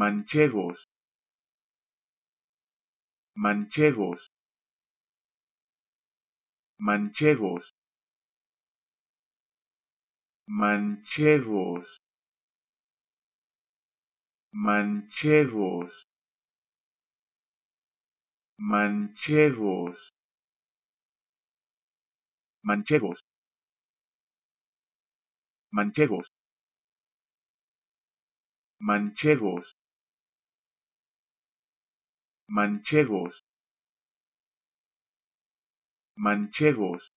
manchegos manchegos manchegos manchegos manchegos manchegos manchegos manchegos manchegos manchegos manchegos